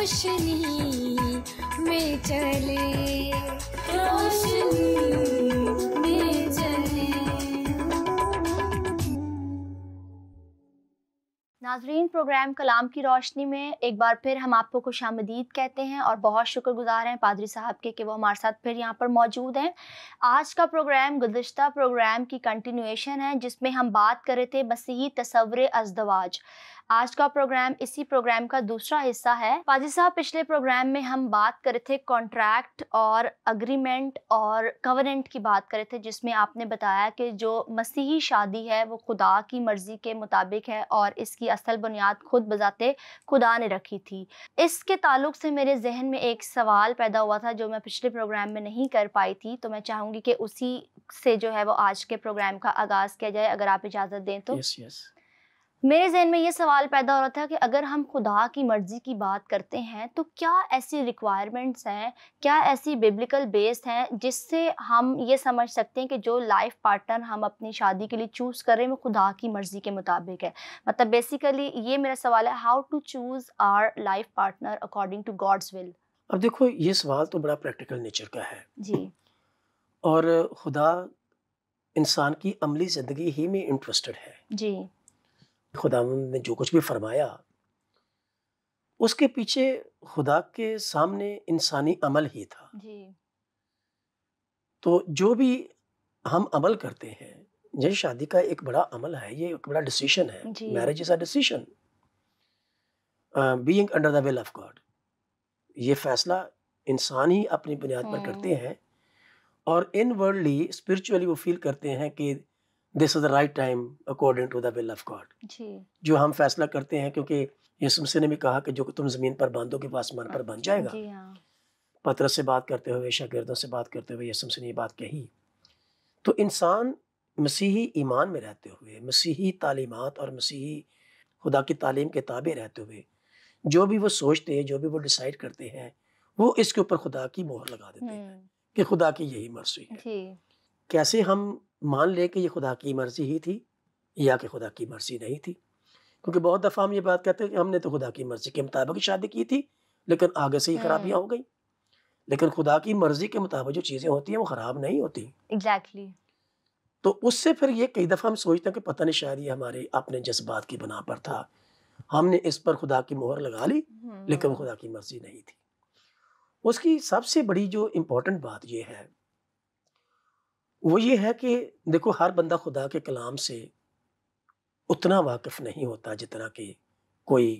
रोशनी में चले रोशनी नाजरीन प्रोग्राम कलाम की रोशनी में एक बार फिर हम आपको खुश आमदीद कहते हैं और बहुत शुक्रगुजार हैं पादरी साहब के कि वो हमारे साथ फिर यहाँ पर मौजूद हैं आज का प्रोग्राम गुजशत प्रोग्राम की कंटिन्यूएशन है जिसमें हम बात कर रहे थे मसीही तस्वर अजदवाज आज का प्रोग्राम इसी प्रोग्राम का दूसरा हिस्सा है पाजी साहब पिछले प्रोग्राम में हम बात करे थे कॉन्ट्रैक्ट और अग्रीमेंट और कवरेंट की बात करे थे जिसमें आपने बताया कि जो मसीही शादी है वो खुदा की मर्जी के मुताबिक है और इसकी असल बुनियाद खुद बजाते खुदा ने रखी थी इसके ताल्लुक से मेरे जहन में एक सवाल पैदा हुआ था जो मैं पिछले प्रोग्राम में नहीं कर पाई थी तो मैं चाहूँगी कि उसी से जो है वो आज के प्रोग्राम का आगाज़ किया जाए अगर आप इजाज़त दें तो yes, yes. मेरे जहन में ये सवाल पैदा हो रहा था कि अगर हम खुदा की मर्ज़ी की बात करते हैं तो क्या ऐसी रिक्वायरमेंट्स हैं क्या ऐसी बिब्लिकल बेस्ड हैं जिससे हम ये समझ सकते हैं कि जो लाइफ पार्टनर हम अपनी शादी के लिए चूज़ कर रहे हैं वो खुदा की मर्ज़ी के मुताबिक है मतलब बेसिकली ये मेरा सवाल है how to choose our life partner according to God's will अब देखो ये सवाल तो बड़ा प्रैक्टिकल नेचर का है जी और खुदा इंसान की अमली ज़िंदगी ही में इंटरेस्टेड है जी खुदा ने जो कुछ भी फरमाया उसके पीछे खुदा के सामने इंसानी अमल ही था जी। तो जो भी हम अमल करते हैं जैसे शादी का एक बड़ा अमल है ये एक बड़ा डिसीशन है marriage is a decision being under the will of God ये फैसला इंसान ही अपनी बुनियाद पर करते हम्म। हैं और इन वर्ल्डली स्पिरिचुअली वो फील करते हैं कि this is the right time according to the will of God जो हम फैसला करते हैं क्योंकि यीशु मसीह ने भी कहा कि जो तुम जमीन पर बांधो के पास मन पर बन जाएगा हाँ। पत्र से बात करते हुए शागिर्दों से बात करते हुए यसम ने ये बात कही तो इंसान मसीही ईमान में रहते हुए मसीही तालीमत और मसीही खुदा की तालीम के ताबे रहते हुए जो भी वो सोचते हैं जो भी वो डिसाइड करते हैं वो इसके ऊपर खुदा की मोहर लगा देते हैं हम्म। कि खुदा की यही मर्जी है कैसे हम मान ले कि ये खुदा की मर्ज़ी ही थी या कि खुदा की मर्ज़ी नहीं थी क्योंकि बहुत दफ़ा हम ये बात कहते हैं कि हमने तो खुदा की मर्ज़ी के मुताबिक शादी की थी लेकिन आगे से ही खराबियाँ हम्म। हो गई लेकिन खुदा की मर्ज़ी के मुताबिक जो चीज़ें होती हैं वो ख़राब नहीं होती एग्जैक्टली तो उससे फिर ये कई दफ़ा हम सोचते हैं कि पता नहीं शायद ये हमारे अपने जज्बात की बना पर था हमने इस पर खुदा की मोहर लगा ली लेकिन हम्म। खुदा की मर्ज़ी नहीं थी उसकी सबसे बड़ी जो इम्पोर्टेंट बात यह है वो ये है कि देखो हर बंदा खुदा के कलाम से उतना वाकिफ नहीं होता जितना कि कोई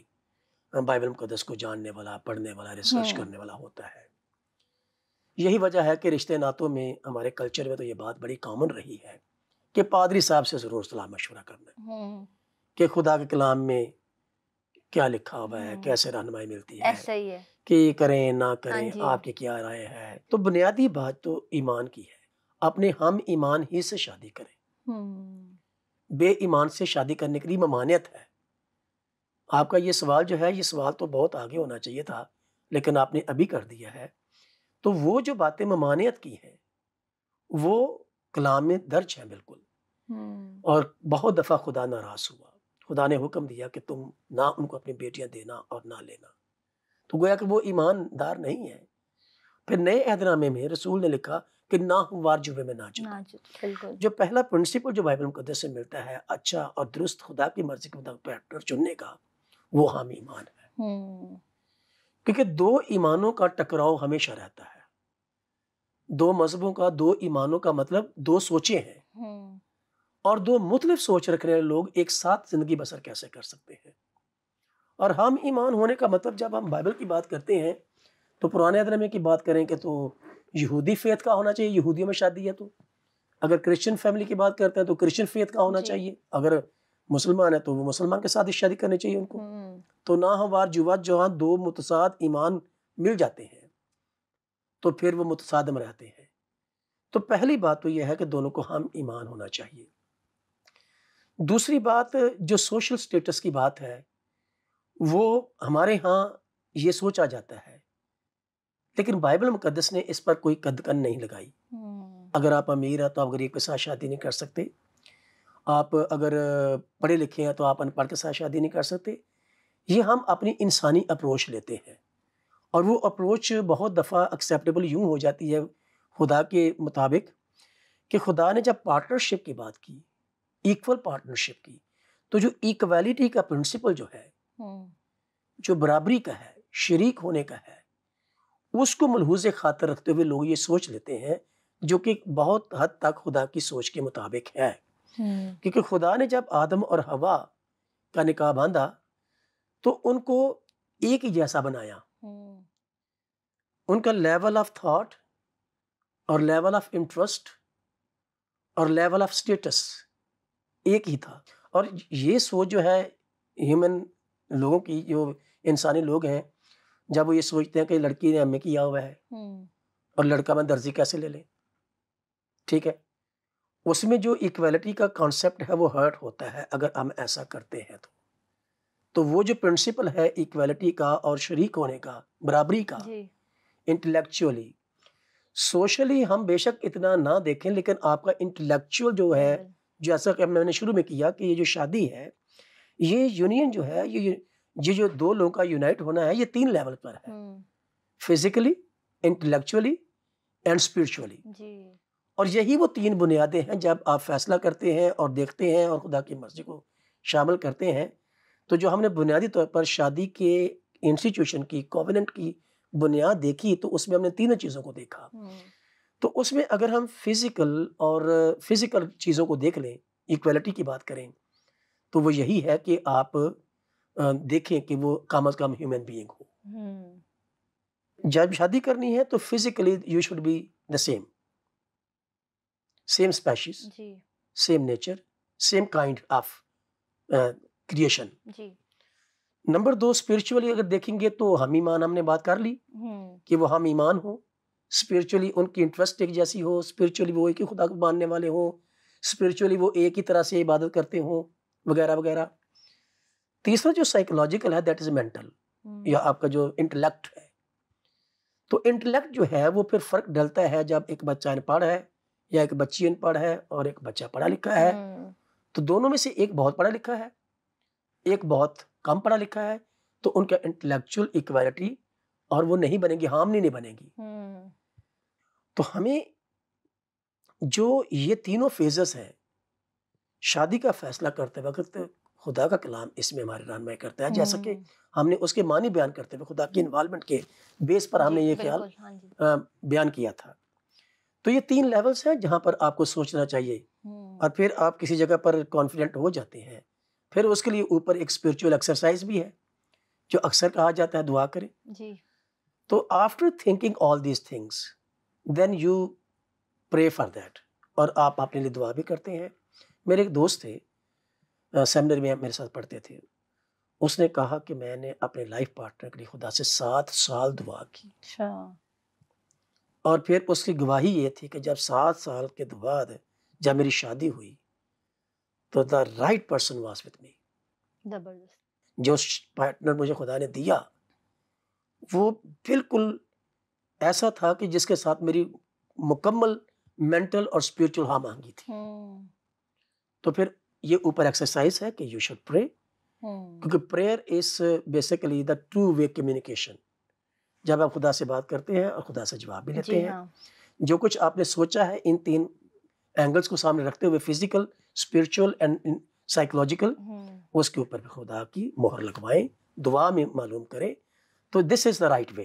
बाइबल मुकदस को जानने वाला पढ़ने वाला रिसर्च हाँ। करने वाला होता है यही वजह है कि रिश्ते नातों में हमारे कल्चर में तो ये बात बड़ी कॉमन रही है कि पादरी साहब से ज़रूर सलाह मशवरा करना हम्म। कि खुदा के कलाम में क्या लिखा हुआ है हम्म। कैसे रहनमाई मिलती है ऐसा ही है कि करें ना करें हाँ आपकी क्या राय है तो बुनियादी बात तो ईमान की है अपने हम ईमान ही से शादी करें हम्म। बे ईमान से शादी करने के लिए ममानियत है आपका ये सवाल जो है ये सवाल तो बहुत आगे होना चाहिए था लेकिन आपने अभी कर दिया है तो वो जो बातें ममानियत की हैं वो कलाम में दर्ज है बिल्कुल हम्म। और बहुत दफ़ा खुदा नाराज हुआ खुदा ने हुक्म दिया कि तुम ना उनको अपनी बेटियां देना और ना लेना तो गोया कि वो ईमानदार नहीं है फिर नए अहदनामे में रसूल ने लिखा कि ना हम वार जुबे में ना जुटे जो पहला प्रिंसिपल जो बाइबल मुकदस से मिलता है अच्छा और दुरुस्त खुदा की मर्जी के मुताबिक पैटर्न चुनने का वो हम ईमान है हम्म। क्योंकि दो ईमानों का टकराव हमेशा रहता है दो मजहबों का दो ईमानों का मतलब दो सोचे हैं हम्म। और दो मुख्तलिफ सोच रखने वाले लोग एक साथ जिंदगी बसर कैसे कर सकते हैं और हम ईमान होने का मतलब जब हम बाइबल की बात करते हैं तो पुराने अदरमे की बात करें कि तो यहूदी फेथ का होना चाहिए यहूदियों में शादी है तो अगर क्रिश्चियन फैमिली की बात करते हैं तो क्रिश्चियन फेथ का होना चाहिए अगर मुसलमान है तो वो मुसलमान के साथ ही शादी करनी चाहिए उनको हम्म। तो ना हवार जुवा जहाँ दो मुतसाद ईमान मिल जाते हैं तो फिर वो मुतसादम रहते हैं तो पहली बात तो यह है कि दोनों को हम ईमान होना चाहिए दूसरी बात जो सोशल स्टेटस की बात है वो हमारे यहाँ ये सोचा जाता है लेकिन बाइबल मुकदस ने इस पर कोई कदकन नहीं लगाई हम्म। अगर आप अमीर हैं तो आप गरीब के साथ शादी नहीं कर सकते आप अगर पढ़े लिखे हैं तो आप अनपढ़ के साथ शादी नहीं कर सकते ये हम अपनी इंसानी अप्रोच लेते हैं और वो अप्रोच बहुत दफ़ा एक्सेप्टेबल यूँ हो जाती है खुदा के मुताबिक कि खुदा ने जब पार्टनरशिप की बात की इक्वल पार्टनरशिप की तो जो इक्वलिटी का प्रिंसिपल जो है हम्म। जो बराबरी का है शरीक होने का है उसको मलहूज खातर रखते हुए लोग ये सोच लेते हैं जो कि बहुत हद तक खुदा की सोच के मुताबिक है हम्म। क्योंकि खुदा ने जब आदम और हवा का निकाह बांधा तो उनको एक ही जैसा बनाया हम्म। उनका लेवल ऑफ थॉट और लेवल ऑफ इंटरेस्ट और लेवल ऑफ स्टेटस एक ही था और ये सोच जो है ह्यूमन लोगों की जो इंसानी लोग हैं जब वो ये सोचते हैं कि लड़की ने एम किया हुआ है हम्म। और लड़का मैं दर्जी कैसे ले लें ठीक है उसमें जो इक्वलिटी का कॉन्सेप्ट है वो हर्ट होता है अगर हम ऐसा करते हैं तो तो वो जो प्रिंसिपल है इक्वलिटी का और शरीक होने का बराबरी का इंटेलेक्चुअली सोशली हम बेशक इतना ना देखें लेकिन आपका इंटेलेक्चुअल जो है जैसा कि मैंने शुरू में किया कि ये जो शादी है ये यूनियन जो है ये ये जो दो लोगों का यूनाइट होना है ये तीन लेवल पर है फिजिकली इंटेलेक्चुअली एंड स्पिरिचुअली और यही वो तीन बुनियादें हैं जब आप फैसला करते हैं और देखते हैं और खुदा की मर्जी को शामिल करते हैं तो जो हमने बुनियादी तौर पर शादी के इंस्टीट्यूशन की कॉविनेंट की बुनियाद देखी तो उसमें हमने तीनों चीज़ों को देखा हम्म। तो उसमें अगर हम फिज़िकल और फिज़िकल चीज़ों को देख लें इक्वलिटी की बात करें तो वो यही है कि आप देखें कि वो कम अज कम ह्यूमन बीइंग हो हम्म। जब शादी करनी है तो physically you should be the same same species same nature same kind of creation number दो स्पिरिचुअली अगर देखेंगे तो हम ईमान हमने बात कर ली हम्म। कि वो हम ईमान हो स्पिरिचुअली उनकी इंटरेस्ट एक जैसी हो स्पिरिचुअली वो एक ही खुदा को मानने वाले हों स्पिरिचुअली वो एक ही तरह से इबादत करते हों वगैरह वगैरह तीसरा जो साइकोलॉजिकल है दैट इज मेंटल या आपका जो इंटेलेक्ट है तो इंटेलेक्ट जो है वो फिर फर्क डलता है जब एक बच्चा अनपढ़ है या एक बच्ची अनपढ़ है और एक बच्चा पढ़ा लिखा है हम्म। तो दोनों में से एक बहुत पढ़ा लिखा है एक बहुत कम पढ़ा लिखा है तो उनका इंटेलेक्चुअल इक्वालिटी और वो नहीं बनेगी हार्मनी नहीं बनेगी हम्म। तो हमें जो ये तीनों फेजेस हैं शादी का फैसला करते वक्त खुदा का कलाम इसमें हमारे रहनमाई करता है जैसा कि हम्म। हमने उसके मानी बयान करते हुए खुदा की इन्वालमेंट के बेस पर हमने ये ख्याल हाँ बयान किया था तो ये तीन लेवल्स हैं जहाँ पर आपको सोचना चाहिए हम्म। और फिर आप किसी जगह पर कॉन्फिडेंट हो जाते हैं फिर उसके लिए ऊपर एक स्पिरिचुअल एक्सरसाइज भी है जो अक्सर कहा जाता है दुआ करें जी तो after thinking all these things then you pray for that और आप अपने लिए दुआ भी करते हैं मेरे एक दोस्त थे सेमिनर में मेरे साथ पढ़ते थे उसने कहा कि मैंने अपने लाइफ पार्टनर के लिए खुदा से सात साल दुआ की अच्छा। और फिर उसकी गवाही ये थी कि जब सात साल के बाद जब मेरी शादी हुई तो the right person was with me जो पार्टनर मुझे खुदा ने दिया वो बिल्कुल ऐसा था कि जिसके साथ मेरी मुकम्मल मेंटल और स्पिरिचुअल हाँ मांगी थी हम्म। तो फिर ये ऊपर एक्सरसाइज है कि यू शुड प्रे क्योंकि prayer is basically the two way communication जब आप खुदा से बात करते हैं और खुदा से जवाब भी लेते हैं हाँ। जो कुछ आपने सोचा है इन तीन एंगल्स को सामने रखते हुए फिजिकल स्पिरिचुअल एंड साइकोलॉजिकल उसके ऊपर भी खुदा की मोहर लगवाएं दुआ में मालूम करें तो this is the right way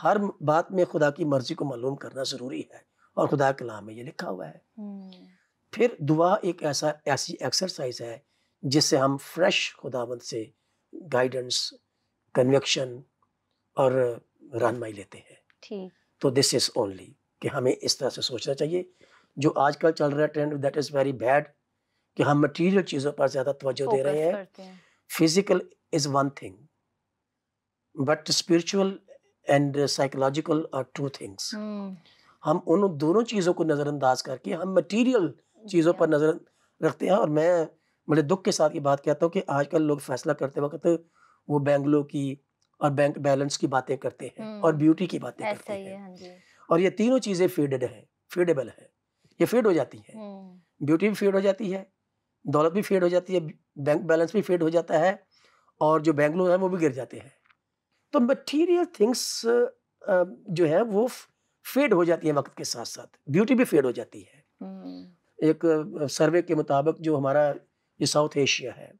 हर बात में खुदा की मर्जी को मालूम करना ज़रूरी है और खुदा के नाम में ये लिखा हुआ है हम्म। फिर दुआ एक ऐसा ऐसी एक्सरसाइज है जिससे हम फ्रेश खुदावंत से गाइडेंस कन्वेक्शन और रहनमाई लेते हैं तो दिस इज़ ओनली कि हमें इस तरह से सोचना चाहिए जो आजकल चल रहा है trend that is very bad कि हम मटेरियल चीज़ों पर ज़्यादा तवज्जो दे रहे हैं, हैं। Physical is one thing but spiritual and psychological are two things हम उन दोनों चीज़ों को नज़रअंदाज करके हम मटेरियल चीज़ों पर नज़र रखते हैं और मैं बड़े दुख के साथ ये बात कहता हूँ कि आजकल लोग फैसला करते वक्त वो बैंगलों की और बैंक बैलेंस की बातें करते हैं और हम्म। ब्यूटी की बातें करते हैं हाँ और ये तीनों चीज़ें फेडेड हैं फेडेबल है ये फेड हो जाती है हम्म। ब्यूटी भी फेड हो जाती है दौलत भी फेड हो जाती है बैंक बैलेंस भी फेड हो जाता है और जो बैंक लोन है वो भी गिर जाते हैं तो मटीरियल थिंग्स जो है वो फेड हो जाती है वक्त के साथ साथ ब्यूटी भी फेड हो जाती है एक सर्वे के मुताबिक जो हमारा ये साउथ एशिया है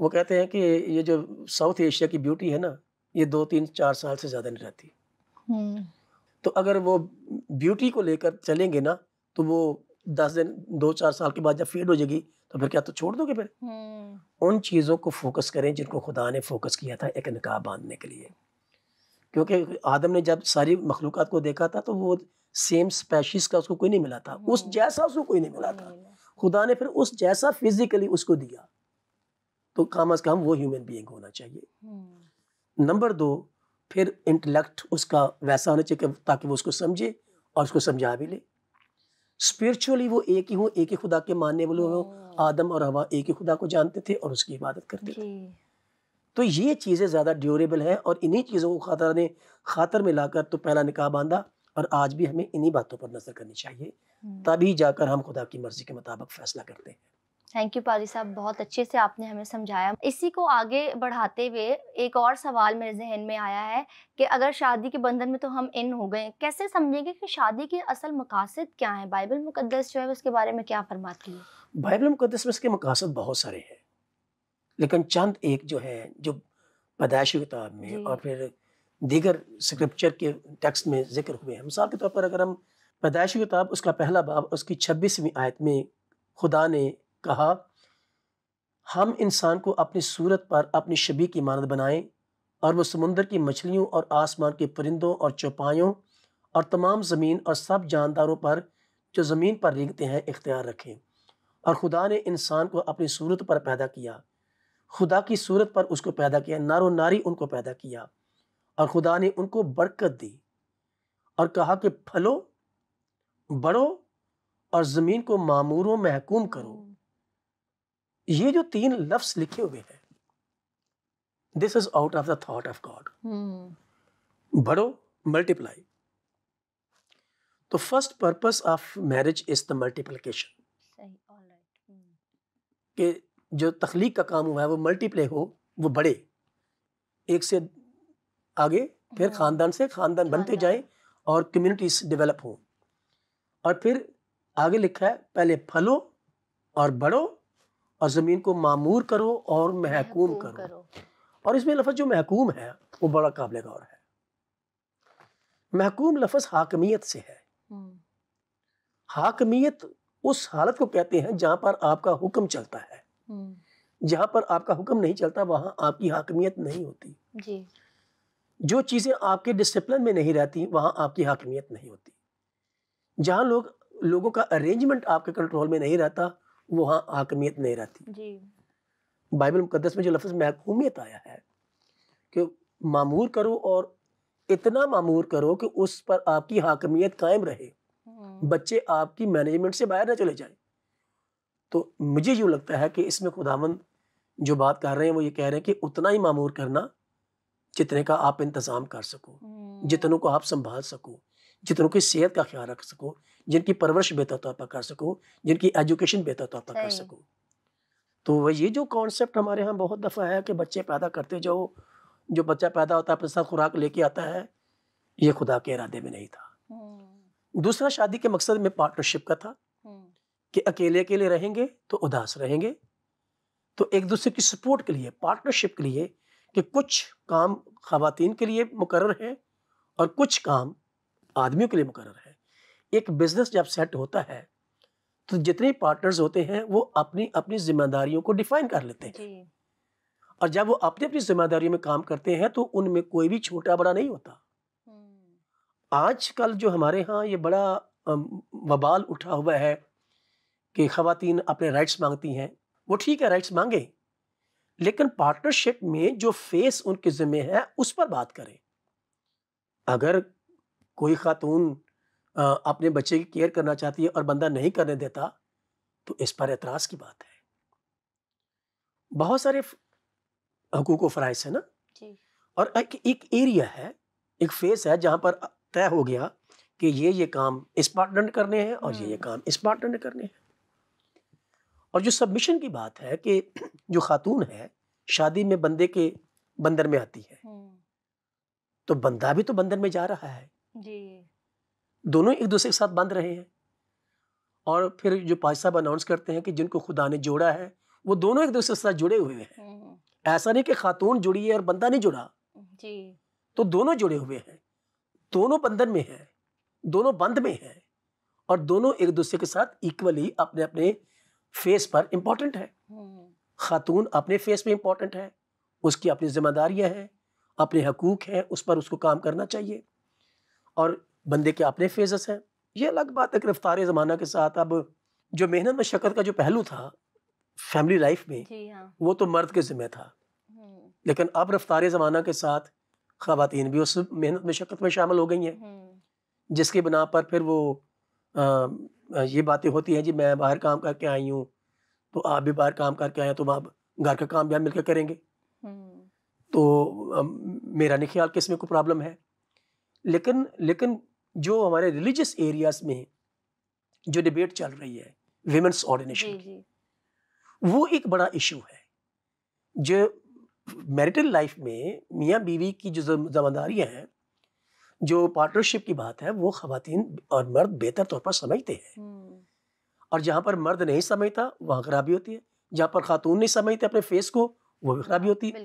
वो कहते हैं कि ये जो साउथ एशिया की ब्यूटी है ना ये दो तीन चार साल से ज़्यादा नहीं रहती हम्म। तो अगर वो ब्यूटी को लेकर चलेंगे ना तो वो दस दिन दो चार साल के बाद जब फेड हो जाएगी तो फिर क्या तो छोड़ दोगे फिर हम्म। उन चीज़ों को फोकस करें जिनको खुदा ने फोकस किया था एक नकाब बांधने के लिए क्योंकि आदम ने जब सारी मखलूक को देखा था तो वो सेम स्पेशीज का उसको कोई नहीं मिला था उस हम्म। जैसा उसको कोई नहीं मिला था खुदा ने फिर उस जैसा फिजिकली उसको दिया तो कम अज कम वो ह्यूमन बीइंग होना चाहिए नंबर हम्म। दो फिर इंटेलेक्ट उसका वैसा होना चाहिए ताकि वो उसको समझे और उसको समझा भी ले स्पिरिचुअली वो एक ही हो एक ही खुदा के मानने वाले हो हाँ। आदम और हवा एक ही खुदा को जानते थे और उसकी इबादत करते थे तो ये चीज़ें ज़्यादा ड्यूरेबल हैं और इन्हीं चीज़ों को खातर ने खातर में लाकर तो पहला निकाह बांधा और आज भी हमें इन्हीं बातों पर नजर करनी चाहिए हम्म। तभी जाकर हम खुदा की मर्जी के मुताबिक फैसला करते हैं थैंक यू पाजी साहब बहुत अच्छे से आपने हमें समझाया इसी को आगे बढ़ाते हुए एक और सवाल मेरे जहन में आया है कि अगर शादी के बंधन में तो हम इन हो गए कैसे समझेंगे कि शादी के असल मकासद क्या हैं बाइबल मुकदस जो है उसके बारे में क्या फरमाती है बाइबल मुकदस में इसके मकासद बहुत सारे हैं लेकिन चंद एक जो है जो पैदाइशी किताब में और फिर दीगर स्क्रिप्चर के टेक्स्ट में जिक्र हुए हैं मिसाल के तौर पर अगर हम पैदाइशी किताब उसका पहला बाब उसकी छब्बीसवीं आयत में खुदा ने कहा हम इंसान को अपनी सूरत पर अपनी शबी की मानद बनाएं और वह समुंदर की मछलियों और आसमान के परिंदों और चौपायों और तमाम ज़मीन और सब जानदारों पर जो ज़मीन पर रेंगते हैं इख्तियार रखें और खुदा ने इंसान को अपनी सूरत पर पैदा किया खुदा की सूरत पर उसको पैदा किया नारो नारी उनको पैदा किया और खुदा ने उनको बरकत दी और कहा कि फलो बढ़ो और ज़मीन को मामूरों महकूम करो ये जो तीन लफ्स लिखे हुए हैं this is out of the thought of God बढ़ो मल्टीप्लाई तो first purpose of marriage is the multiplication के जो तखलीक का काम हुआ है वो मल्टीप्ले हो वो बढ़े एक से आगे फिर हाँ। खानदान से खानदान बनते जाए और कम्युनिटीज डेवलप हो और फिर आगे लिखा है पहले फलो और बढ़ो और ज़मीन को मामूर करो और महकूम करो।, करो और इसमें लफज जो महकूम है वो बड़ा काबिल गौर है महकूम लफज हाकमियत से है हम्म। हाकमियत उस हालत को कहते हैं जहां पर आपका हुक्म चलता है हम्म। जहां पर आपका हुक्म नहीं चलता वहां आपकी हाकमियत नहीं होती जी जो चीज़ें आपके डिसिप्लिन में नहीं रहती वहाँ आपकी हाकमियत नहीं होती जहाँ लोग लोगों का अरेंजमेंट आपके कंट्रोल में नहीं रहता वहाँ हाकमियत नहीं रहती जी बाइबल मुकदस में जो लफ्ज़ महकूमियत आया है कि मामूर करो और इतना मामूर करो कि उस पर आपकी हाकमियत कायम रहे हम्म। बच्चे आपकी मैनेजमेंट से बाहर ना चले जाए तो मुझे यूँ लगता है कि इसमें खुदावंद जो बात कर रहे हैं वो ये कह रहे हैं कि उतना ही मामूर करना जितने का आप इंतज़ाम कर सको जितनों को हम्म। आप संभाल सको जितनों की सेहत का ख्याल रख सको जिनकी परवरिश बेहतर तौर पर कर सको जिनकी एजुकेशन बेहतर तौर पर कर सको तो ये जो कॉन्सेप्ट हमारे यहाँ बहुत दफ़ा है कि बच्चे पैदा करते जाओ जो बच्चा पैदा होता है अपने साथ खुराक लेके आता है ये खुदा के इरादे में नहीं था हम्म। दूसरा शादी के मकसद में पार्टनरशिप का था हम्म। कि अकेले अकेले रहेंगे तो उदास रहेंगे तो एक दूसरे की सपोर्ट के लिए पार्टनरशिप के लिए कि कुछ काम ख़वातीन के लिए मुकर है और कुछ काम आदमियों के लिए मुकर है एक बिज़नेस जब सेट होता है तो जितने पार्टनर्स होते हैं वो अपनी अपनी जिम्मेदारियों को डिफाइन कर लेते हैं और जब वो अपनी अपनी जिम्मेदारियों में काम करते हैं तो उनमें कोई भी छोटा बड़ा नहीं होता हम्म। आजकल जो हमारे यहाँ ये बड़ा वबाल उठा हुआ है कि खातन अपने राइट्स मांगती हैं वो ठीक है राइट्स मांगे लेकिन पार्टनरशिप में जो फेस उनके ज़िम्मे है उस पर बात करें अगर कोई ख़ातून अपने बच्चे की केयर करना चाहती है और बंदा नहीं करने देता तो इस पर एतराज़ की बात है बहुत सारे हकूक व फ़राइज है ना जी। और एक, एक एरिया है एक फेस है जहाँ पर तय हो गया कि ये ये काम इस पार्टनर ने करने हैं और ये ये हम्म। काम इस पार्टनर ने करने हैं और जो सबमिशन की बात है कि जो खातून है शादी में बंदे के बंदर में आती है हम्म। तो बंदा भी तो बंदर में जा रहा है जी दोनों एक दूसरे के साथ बंद रहे हैं और फिर जो पाज साहब अनाउंस करते हैं कि जिनको खुदा ने जोड़ा है वो दोनों एक दूसरे के साथ जुड़े हुए हैं हम्म। ऐसा नहीं कि खातून जुड़ी है और बंदा नहीं जुड़ा जी तो दोनों जुड़े हुए हैं दोनों बंधन में हैं दोनों बंद में हैं और दोनों एक दूसरे के साथ इक्वली अपने अपने फेस पर इम्पॉर्टेंट है खातून अपने फेस पे इम्पॉर्टेंट है उसकी अपनी जिम्मेदारियां हैं अपने हकूक हैं उस पर उसको काम करना चाहिए और बंदे के अपने फेजस हैं ये अलग बात है कि रफ्तार ज़माना के साथ अब जो मेहनत मशक्क़त का जो पहलू था फैमिली लाइफ में हाँ। वो तो मर्द के ज़िम्मे था हम्म। लेकिन अब रफ्तार ज़माना के साथ ख़वातीन भी उस मेहनत मशक्क़त में शामिल हो गई हैं हम्म। जिसके बिना पर फिर वो ये बातें होती हैं जी मैं बाहर काम करके आई हूँ तो आप भी बाहर काम करके आए तो आप घर का काम भी हम मिलकर करेंगे हम्म। तो मेरा नहीं ख्याल कि इसमें कोई प्रॉब्लम है लेकिन लेकिन जो हमारे रिलीजियस एरियाज में जो डिबेट चल रही है विमेंस ऑर्डिनेशन की वो एक बड़ा इशू है जो मैरिटल लाइफ में मियाँ बीवी की जो जिम्मेदारियाँ हैं जो पार्टनरशिप की बात है वो खातन और मर्द बेहतर तौर पर समझते हैं हम्म। और जहाँ पर मर्द नहीं समझता वहाँ खराबी होती है जहाँ पर खातून नहीं समझते अपने फेस को वो भी खराबी होती है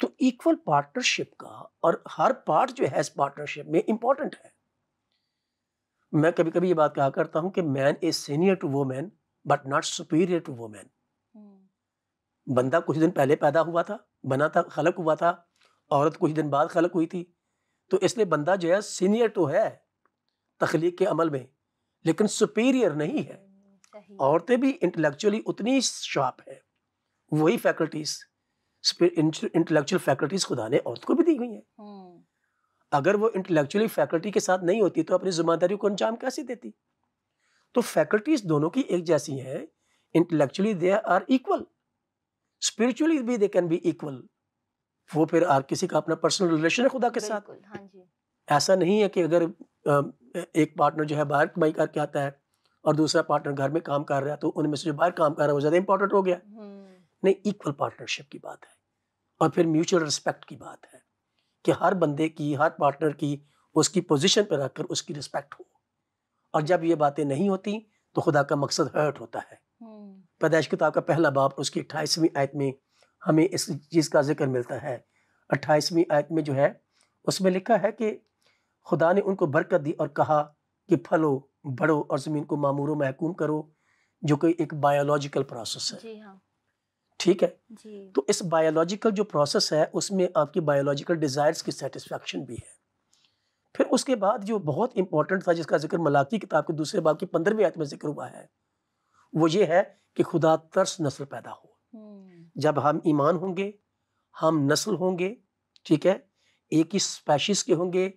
तो इक्वल पार्टनरशिप का और हर पार्ट जो है इस पार्टनरशिप में इंपॉर्टेंट है मैं कभी कभी ये बात कहा करता हूँ कि man is senior to woman but not superior to woman बंदा कुछ दिन पहले पैदा हुआ था बना था खलक हुआ था औरत कुछ दिन बाद खलक हुई थी तो इसलिए बंदा जो है सीनियर तो है तख्लीक के अमल में लेकिन सुपीरियर नहीं है औरतें भी इंटेलेक्चुअली उतनी शार्प है वही फैकल्टीज इंटेलेक्चुअल फैकल्टीज खुदा ने औरत को भी दी हुई है हम्म। अगर वो इंटेलेक्चुअली फैकल्टी के साथ नहीं होती तो अपनी जिम्मेदारी को अंजाम कैसे देती तो फैकल्टीज दोनों की एक जैसी हैं intellectually they are equal spiritually भी दे कैन बी इक्वल वो फिर आप किसी का अपना पर्सनल रिलेशन है खुदा के साथ हाँ जी ऐसा नहीं है कि अगर एक पार्टनर जो है बाहर कमाई करके आता है और दूसरा पार्टनर घर में काम कर रहा है तो उनमें से जो बाहर काम कर रहा है वो ज़्यादा इंपॉर्टेंट हो गया हम्म। नहीं इक्वल पार्टनरशिप की बात है और फिर म्यूचुअल रिस्पेक्ट की बात है कि हर बंदे की हर पार्टनर की उसकी पोजीशन पर रखकर उसकी रिस्पेक्ट हो और जब ये बातें नहीं होती तो खुदा का मकसद हर्ट होता है हम्म। पैदाइश किताब तो का पहला बाप उसकी अट्ठाईसवीं आयत में हमें इस चीज़ का जिक्र मिलता है अट्ठाईसवीं आयत में जो है उसमें लिखा है कि खुदा ने उनको बरकत दी और कहा कि फलो बढ़ो और ज़मीन को मामूरों महकूम करो जो कि एक बायोलॉजिकल प्रोसेस है हाँ। ठीक है जी। तो इस बायोलॉजिकल जो प्रोसेस है उसमें आपकी बायोलॉजिकल डिज़ायर्स की सेटिस्फेक्शन भी है फिर उसके बाद जो बहुत इंपॉर्टेंट था जिसका जिक्र मलाकी किताब के दूसरे बाब की पंद्रहवीं आयत में जिक्र हुआ है वो ये है कि खुदा तर्स नस्ल पैदा हो हम्म। जब हम ईमान होंगे हम नस्ल होंगे ठीक है एक ही स्पेशिस के होंगे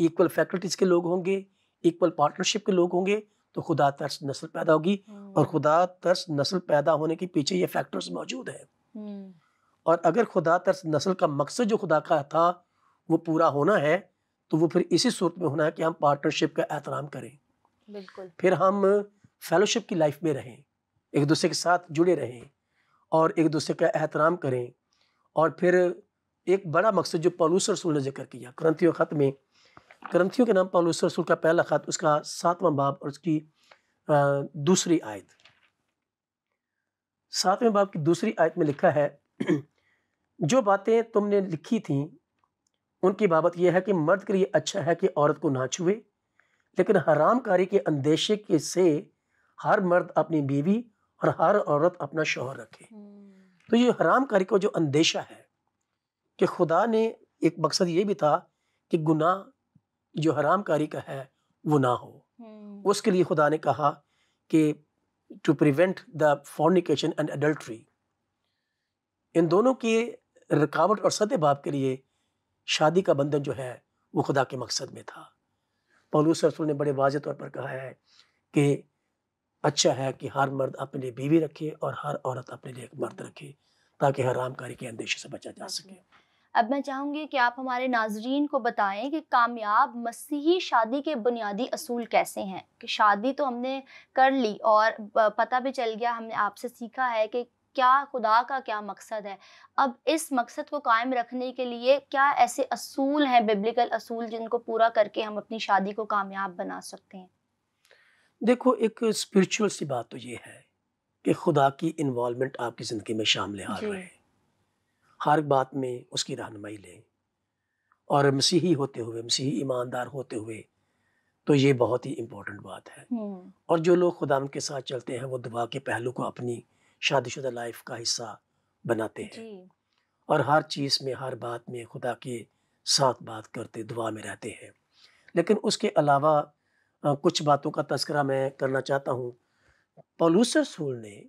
इक्वल फैकल्टीज़ के लोग होंगे इक्वल पार्टनरशिप के लोग होंगे तो खुदा तर्स नस्ल पैदा होगी हम्म। और खुदा तर्स नस्ल पैदा होने के पीछे ये फैक्टर्स मौजूद हैं हम्म। और अगर खुदा तर्स नस्ल का मकसद जो खुदा का था वो पूरा होना है तो वो फिर इसी सूरत में होना है कि हम पार्टनरशिप का एहतराम करें बिल्कुल फिर हम फेलोशिप की लाइफ में रहें एक दूसरे के साथ जुड़े रहें और एक दूसरे का एहतराम करें और फिर एक बड़ा मकसद जो पलूस रसूल ने जिक्र किया क्रंथियों ख़त में क्रंथियों के नाम पलूस रसूल का पहला ख़त उसका सातवां बाब और उसकी दूसरी आयत सातवें बाब की दूसरी आयत में लिखा है जो बातें तुमने लिखी थीं उनकी बाबत यह है कि मर्द के लिए अच्छा है कि औरत को ना छुए लेकिन हरामकारी के अंदेशे के से हर मर्द अपनी बीवी और हर औरत अपना शोहर रखे हम्म। तो ये हराम कारी का जो अंदेशा है कि खुदा ने एक मकसद ये भी था कि गुनाह जो हराम कारी का है वो ना हो हम्म। उसके लिए खुदा ने कहा कि to prevent the fornication and adultery इन दोनों के रुकावट और सदे बाप के लिए शादी का बंधन जो है वो खुदा के मकसद में था पौलूस रसूल ने बड़े वाज तौर पर कहा है कि अच्छा है कि हर मर्द अपने लिए बीवी रखे और हर औरत अपने लिए एक मर्द रखे ताकि हरामकारी के अंदेशे से बचा जा सके अब मैं चाहूँगी कि आप हमारे नाजरीन को बताएं कि कामयाब मसीही शादी के बुनियादी असूल कैसे हैं कि शादी तो हमने कर ली और पता भी चल गया हमने आपसे सीखा है कि क्या खुदा का क्या मकसद है अब इस मकसद को कायम रखने के लिए क्या ऐसे असूल हैं बिब्लिकल असूल जिनको पूरा करके हम अपनी शादी को कामयाब बना सकते हैं देखो एक स्पिरिचुअल सी बात तो ये है कि खुदा की इन्वॉलमेंट आपकी ज़िंदगी में शामिल आ रहा है हर बात में उसकी रहनमई लें और मसीही होते हुए मसीही ईमानदार होते हुए तो ये बहुत ही इम्पोर्टेंट बात है हम्म। और जो लोग खुदा के साथ चलते हैं वो दुआ के पहलू को अपनी शादीशुदा लाइफ का हिस्सा बनाते हैं और हर चीज़ में हर बात में खुदा के साथ बात करते दुआ में रहते हैं लेकिन उसके अलावा कुछ बातों का तस्करा मैं करना चाहता हूँ पॉलूस रसूल ने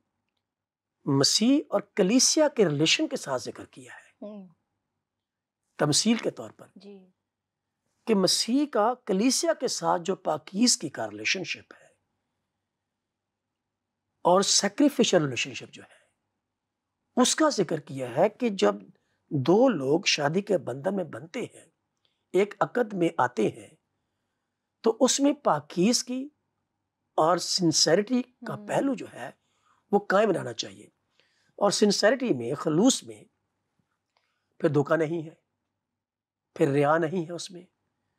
मसीह और कलीसिया के रिलेशन के साथ जिक्र किया है तमसील के तौर पर जी। कि मसीह का कलीसिया के साथ जो पाकिज की का रिलेशनशिप है और सेक्रीफिशल रिलेशनशिप जो है उसका जिक्र किया है कि जब दो लोग शादी के बंधन में बनते हैं एक अकद में आते हैं तो उसमें पाकिस की और सिंसेरिटी का हम्म। पहलू जो है वो कायम रहना चाहिए और सिंसेरिटी में खलूस में फिर धोखा नहीं है फिर रिया नहीं है उसमें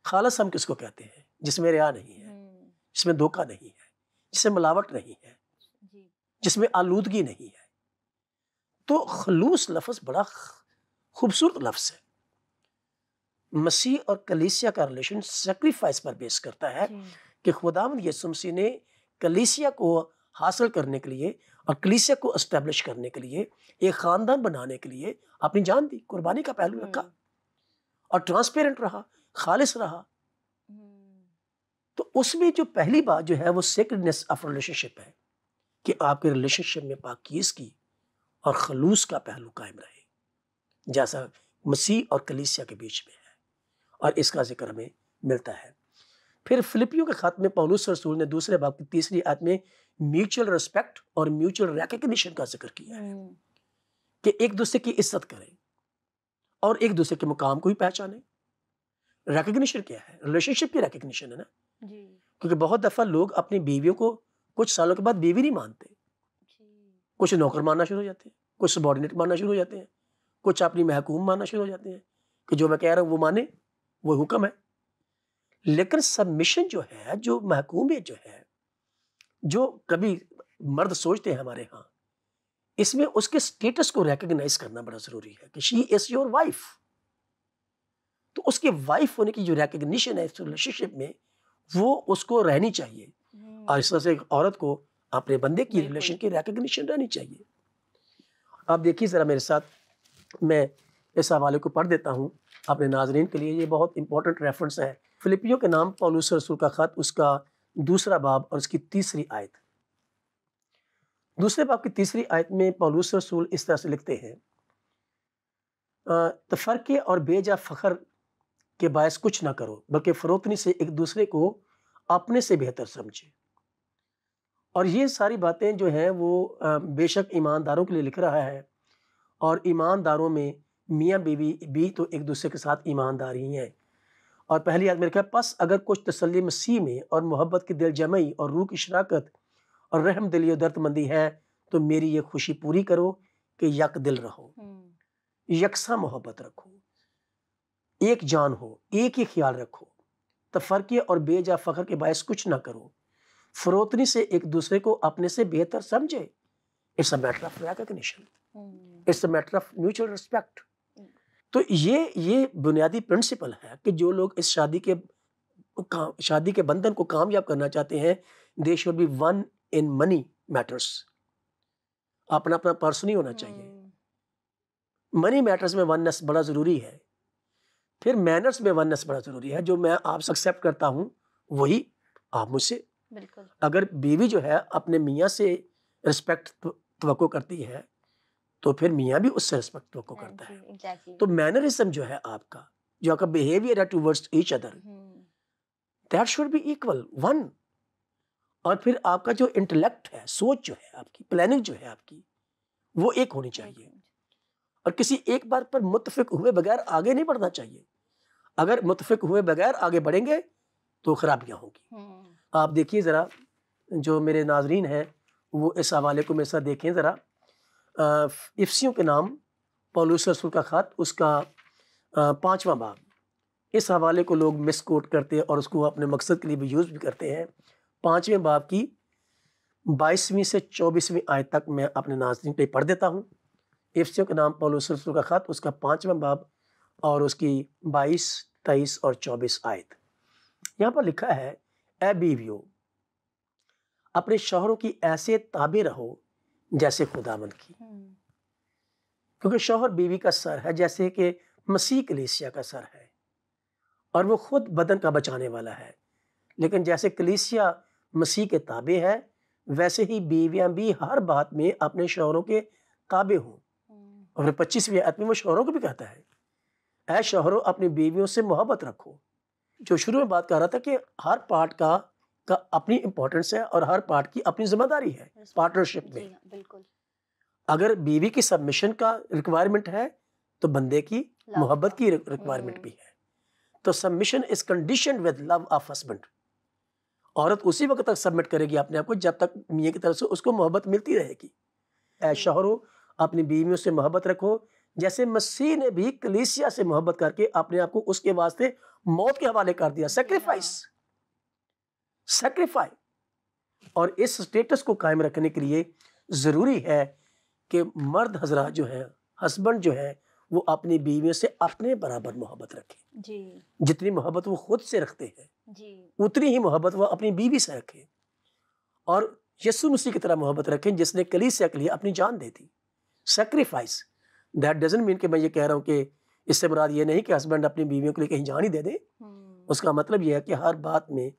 खालस हम किसको कहते हैं जिसमें रिया नहीं है हम्म। जिसमें धोखा नहीं है जिसमें मिलावट नहीं है जिसमें आलूदगी नहीं है तो खलूस लफ्ज़ बड़ा खूबसूरत लफ्ज़ है मसीह और कलीसिया का रिलेशन सेक्रीफाइस पर बेस करता है कि खुदाम यसु मसीह ने कलीसिया को हासिल करने के लिए और कलीसिया को इस्टेब्लिश करने के लिए एक ख़ानदान बनाने के लिए अपनी जान दी कुर्बानी का पहलू रखा हम्म। और ट्रांसपेरेंट रहा खालिश रहा हम्म। तो उसमें जो पहली बात जो है वो सेक्रेडनेस ऑफ रिलेशनशिप है कि आपके रिलेशनशिप में पाकिस की और खलूस का पहलू कायम रहे जैसा मसीह और कलीसिया के बीच में और इसका जिक्र हमें मिलता है फिर फिलिपियों के ख़त में पौलूस रसूल ने दूसरे बाप की तीसरी आयत में म्यूचुअल रिस्पेक्ट और म्यूचुअल रिकग्निशन का जिक्र किया है हम्म। कि एक दूसरे की इज्जत करें और एक दूसरे के मुकाम को ही पहचाने रिकग्निशन क्या है रिलेशनशिप की रिकग्निशन है ना क्योंकि बहुत दफ़ा लोग अपनी बीवियों को कुछ सालों के बाद बीवी नहीं मानते कुछ नौकर मानना शुरू हो जाते हैं कुछ सबॉर्डिनेट मानना शुरू हो जाते हैं कुछ अपनी महकूम मानना शुरू हो जाते हैं कि जो मैं कह रहा हूँ वो माने वो हुक्म है लेकिन सबमिशन जो है जो महकूमियत जो है जो कभी मर्द सोचते हैं हमारे यहाँ इसमें उसके स्टेटस को रिकग्नाइज करना बड़ा ज़रूरी है कि शी इज़ योर वाइफ तो उसके वाइफ होने की जो रिकग्निशन है इस रिलेशनशिप में वो उसको रहनी चाहिए और इस तरह से एक औरत को अपने बंदे की रिलेशन की रिकग्निशन रहनी चाहिए आप देखिए ज़रा मेरे साथ मैं इस हवाले को पढ़ देता हूँ अपने नाजरन के लिए ये बहुत इंपॉर्टेंट रेफरेंस है फिलिपियो के नाम पौलूस रसूल का ख़त उसका दूसरा बाब और उसकी तीसरी आयत दूसरे बाब की तीसरी आयत में पौलूस रसूल इस तरह से लिखते हैं तफरके और बेजा फ़खर के बायस कुछ ना करो बल्कि फ़रोतनी से एक दूसरे को अपने से बेहतर समझे और ये सारी बातें जो हैं वो बेशक ईमानदारों के लिए लिख रहा है और ईमानदारों में मियाँ बीवी भी तो एक दूसरे के साथ ईमानदार ही हैं और पहली याद मेरे लिखा बस अगर कुछ तसली मसीह में और मोहब्बत की दिल जमई और रूह की शराकत और रहम दिली और दर्दमंदी है तो मेरी ये खुशी पूरी करो कि यक दिल रहो हम्म। यकसा मोहब्बत रखो एक जान हो एक ही ख्याल रखो तफरके और बेजा फ़खर के बायस कुछ ना करो फरोतनी से एक दूसरे को अपने से बेहतर समझे it's a matter of recognition hmm. It's a matter of mutual respect तो ये ये बुनियादी प्रिंसिपल है कि जो लोग इस शादी के काम शादी के बंधन को कामयाब करना चाहते हैं they should be one in money matters अपना अपना पर्सन ही होना चाहिए मनी हम्म। मैटर्स में वननेस बड़ा ज़रूरी है फिर मैनर्स में वननेस बड़ा ज़रूरी है जो मैं आपसे एक्सेप्ट करता हूँ वही आप मुझसे अगर बीवी जो है अपने मियाँ से रिस्पेक्ट तो करती है तो फिर मियाँ भी उससे रिस्पेक्ट को हाँ करता है तो मैनरिज्म जो है आपका जो आपका बिहेवियर है towards each other that should be equal one और फिर आपका जो इंटेलेक्ट है सोच जो है आपकी प्लानिंग जो है आपकी वो एक होनी हाँ चाहिए और किसी एक बात पर मुतफिक हुए बगैर आगे नहीं बढ़ना चाहिए अगर मुतफिक हुए बगैर आगे बढ़ेंगे तो खराबियाँ होंगी हम्म। आप देखिए ज़रा जो मेरे नाजरीन हैं वो इस हवाले को मेरे साथ देखें ज़रा इफ्सियों के नाम पोलूस रसूल का ख़त उसका पाँचवा बाब इस हवाले को लोग मिस कोट करते हैं और उसको अपने मकसद के लिए भी यूज़ भी करते हैं पाँचवें बाब की बाईसवीं से चौबीसवीं आय तक मैं अपने नाजरन पर पढ़ देता हूँ इफ्सियों के नाम पौलूस रसूल का ख़त उसका पाँचवा बाब और उसकी बाईस तेईस और चौबीस आयत यहाँ पर लिखा है ए बीवियो अपने शहरों की ऐसे ताबे रहो जैसे खुदामंद की हम्म। क्योंकि शोहर बीवी का सर है जैसे कि मसीह कलीसिया का सर है और वो खुद बदन का बचाने वाला है लेकिन जैसे कलीसिया मसीह के ताबे है वैसे ही बीवियां भी हर बात में अपने शोहरों के ताबे हों हम्म। और पच्चीसवीं आदमी वो शोहरों को भी कहता है ऐ शोहरों अपनी बीवियों से मोहब्बत रखो जो शुरू में बात कर रहा था कि हर पार्ट का का अपनी इंपॉर्टेंस है और हर पार्ट की अपनी जिम्मेदारी है पार्टनरशिप में हाँ, बिल्कुल अगर बीवी की सबमिशन का रिक्वायरमेंट है तो बंदे की मोहब्बत की रिक्वायरमेंट हम्म। भी है तो submission is condition with love of husband औरत उसी वक्त तक सबमिट करेगी अपने आप को जब तक मियाँ की तरफ से उसको मोहब्बत मिलती रहेगी ऐ शहरों अपनी बीवियों से मोहब्बत रखो जैसे मसीह ने भी कलीसिया से मोहब्बत करके अपने आप को उसके वास्ते मौत के हवाले कर दिया सेक्रीफाइस सेक्रीफाई और इस स्टेटस को कायम रखने के लिए ज़रूरी है कि मर्द हजरा जो है हस्बैंड जो है वो अपनी बीवियों से अपने बराबर मोहब्बत रखें जी जितनी मोहब्बत वो खुद से रखते हैं जी उतनी ही मोहब्बत वो अपनी बीवी से रखें और यसु मसीह की तरह मोहब्बत रखें जिसने कली से अकली अपनी जान दे दी सेक्रीफाइस दैट डजेंट मीन कि मैं ये कह रहा हूँ कि इससे मुराद ये नहीं कि हस्बैंड अपनी बीवियों के लिए कहीं जान ही दे दे हम्म। उसका मतलब यह है कि हर बात में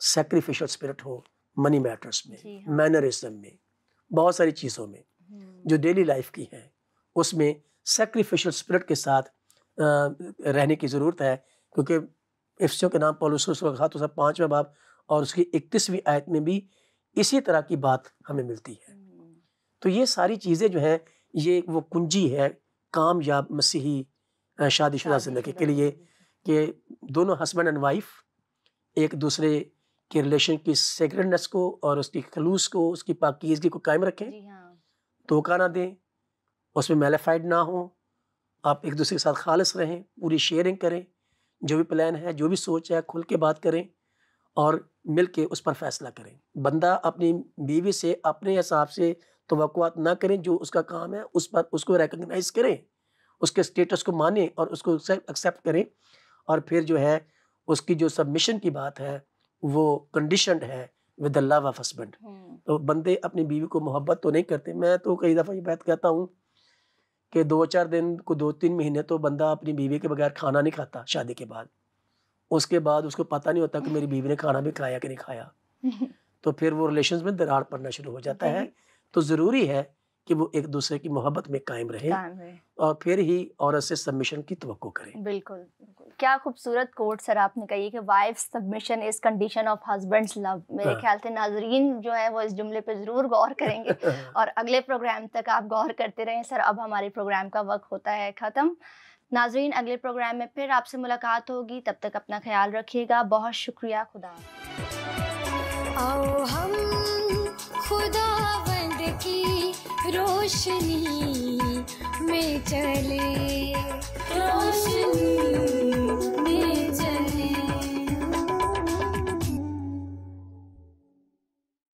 सेक्रीफिशल स्पिरिट हो मनी मैटर्स में मैनरिज्म हाँ। में बहुत सारी चीज़ों में हम्म। जो डेली लाइफ की हैं उसमें सेक्रीफिशल स्पिरिट के साथ रहने की ज़रूरत है क्योंकि इफ्सों के नाम पॉलिस तो पाँचवें बाप और उसकी इकतीसवीं आयत में भी इसी तरह की बात हमें मिलती है हम्म। तो ये सारी चीज़ें जो हैं ये वो कुंजी है कामयाब मसीही शादीशुदा ज़िंदगी के लिए कि दोनों हस्बैंड एंड वाइफ एक दूसरे कि रिलेशन की सेक्रेडनेस को और उसकी खलूस को उसकी पाकिजगी को कायम रखें हाँ। धोखा ना दें उसमें मेलाफाइड ना हो आप एक दूसरे के साथ खालस रहें पूरी शेयरिंग करें जो भी प्लान है जो भी सोच है खुल के बात करें और मिल के उस पर फैसला करें बंदा अपनी बीवी से अपने हिसाब से तो ना करें जो उसका काम है उस पर उसको रिकगनाइज करें उसके स्टेटस को माने और उसको एक्सेप्ट करें और फिर जो है उसकी जो सबमिशन की बात है वो कंडीशन है विद लव ऑफ हस्बैंड तो बंदे अपनी बीवी को मोहब्बत तो नहीं करते मैं तो कई दफ़ा ये बात कहता हूँ कि दो चार दिन को दो तीन महीने तो बंदा अपनी बीवी के बगैर खाना नहीं खाता शादी के बाद उसके बाद उसको पता नहीं होता कि मेरी बीवी ने खाना भी खाया कि नहीं खाया तो फिर वो रिलेशन में दरार पड़ना शुरू हो जाता है तो ज़रूरी है कि वो एक दूसरे की मोहब्बत में कायम रहे और फिर ही औरत से सबमिशन की तो करें बिल्कुल, क्या खूबसूरत कोट सर आपने कही कि wife submission is condition of husband's love मेरे हाँ। ख्याल से नाजरीन जो है वो इस जुमले पे ज़रूर गौर करेंगे और अगले प्रोग्राम तक आप गौर करते रहें सर अब हमारे प्रोग्राम का वक्त होता है ख़त्म नाजरीन अगले प्रोग्राम में फिर आपसे मुलाकात होगी तब तक अपना ख्याल रखिएगा बहुत शुक्रिया खुदा आओ हम खुदा की रोशनी में चले रोशनी